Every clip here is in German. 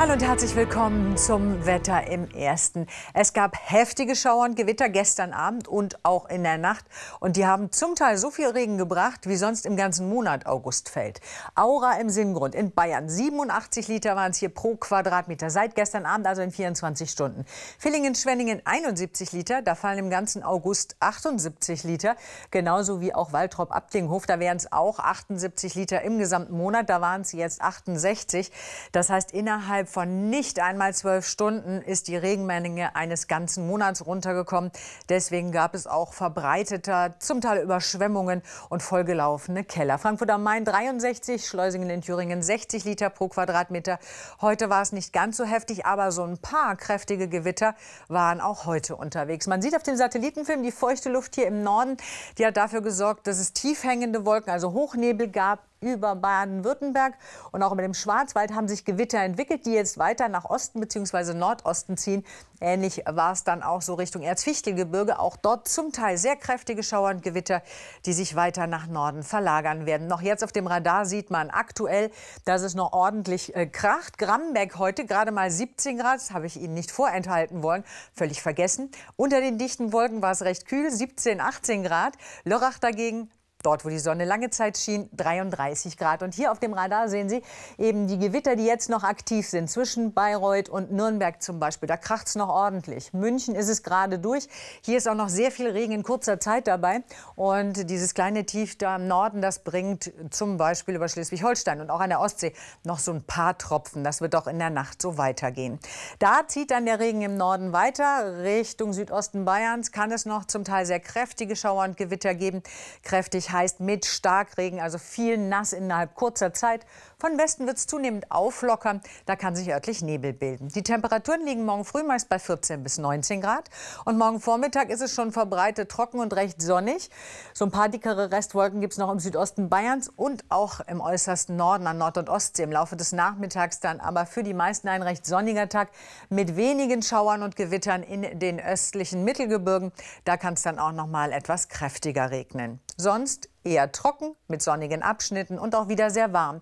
Hallo und herzlich willkommen zum Wetter im Ersten. Es gab heftige Schauer und Gewitter gestern Abend und auch in der Nacht. Und die haben zum Teil so viel Regen gebracht, wie sonst im ganzen Monat August fällt. Aura im Sinngrund in Bayern. 87 Liter waren es hier pro Quadratmeter. Seit gestern Abend, also in 24 Stunden. Villingen-Schwenningen 71 Liter. Da fallen im ganzen August 78 Liter. Genauso wie auch Waltrop-Abdinghof. Da wären es auch 78 Liter im gesamten Monat. Da waren es jetzt 68. Das heißt, innerhalb von nicht einmal zwölf Stunden ist die Regenmenge eines ganzen Monats runtergekommen. Deswegen gab es auch verbreiteter, zum Teil Überschwemmungen und vollgelaufene Keller. Frankfurt am Main 63, Schleusingen in Thüringen 60 Liter pro Quadratmeter. Heute war es nicht ganz so heftig, aber so ein paar kräftige Gewitter waren auch heute unterwegs. Man sieht auf dem Satellitenfilm die feuchte Luft hier im Norden. Die hat dafür gesorgt, dass es tief hängende Wolken, also Hochnebel gab über Baden-Württemberg und auch über dem Schwarzwald haben sich Gewitter entwickelt, die jetzt weiter nach Osten bzw. Nordosten ziehen. Ähnlich war es dann auch so Richtung Erzfichtelgebirge. Auch dort zum Teil sehr kräftige Schauer und Gewitter, die sich weiter nach Norden verlagern werden. Noch jetzt auf dem Radar sieht man aktuell, dass es noch ordentlich äh, kracht. Grambeck heute gerade mal 17 Grad, das habe ich Ihnen nicht vorenthalten wollen, völlig vergessen. Unter den dichten Wolken war es recht kühl, 17, 18 Grad. Lörrach dagegen Dort, wo die Sonne lange Zeit schien, 33 Grad. Und hier auf dem Radar sehen Sie eben die Gewitter, die jetzt noch aktiv sind, zwischen Bayreuth und Nürnberg zum Beispiel. Da kracht es noch ordentlich. München ist es gerade durch. Hier ist auch noch sehr viel Regen in kurzer Zeit dabei. Und dieses kleine Tief da im Norden, das bringt zum Beispiel über Schleswig-Holstein und auch an der Ostsee noch so ein paar Tropfen. Das wird doch in der Nacht so weitergehen. Da zieht dann der Regen im Norden weiter. Richtung Südosten Bayerns kann es noch zum Teil sehr kräftige Schauer und Gewitter geben. Kräftig heißt mit Starkregen, also viel nass innerhalb kurzer Zeit. Von Westen wird es zunehmend auflockern, da kann sich örtlich Nebel bilden. Die Temperaturen liegen morgen früh meist bei 14 bis 19 Grad und morgen Vormittag ist es schon verbreitet trocken und recht sonnig. So ein paar dickere Restwolken gibt es noch im Südosten Bayerns und auch im äußersten Norden an Nord- und Ostsee. Im Laufe des Nachmittags dann aber für die meisten ein recht sonniger Tag mit wenigen Schauern und Gewittern in den östlichen Mittelgebirgen. Da kann es dann auch noch mal etwas kräftiger regnen. Sonst sonst eher trocken mit sonnigen Abschnitten und auch wieder sehr warm.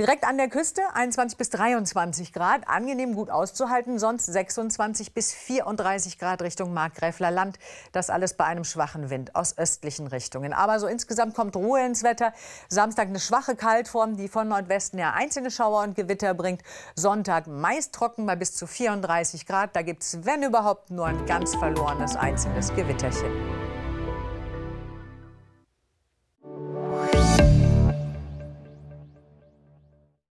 Direkt an der Küste 21 bis 23 Grad, angenehm gut auszuhalten, sonst 26 bis 34 Grad Richtung Markgräfler Land. Das alles bei einem schwachen Wind aus östlichen Richtungen. Aber so insgesamt kommt Ruhe ins Wetter. Samstag eine schwache Kaltform, die von Nordwesten her einzelne Schauer und Gewitter bringt. Sonntag meist trocken bei bis zu 34 Grad. Da gibt es, wenn überhaupt, nur ein ganz verlorenes einzelnes Gewitterchen.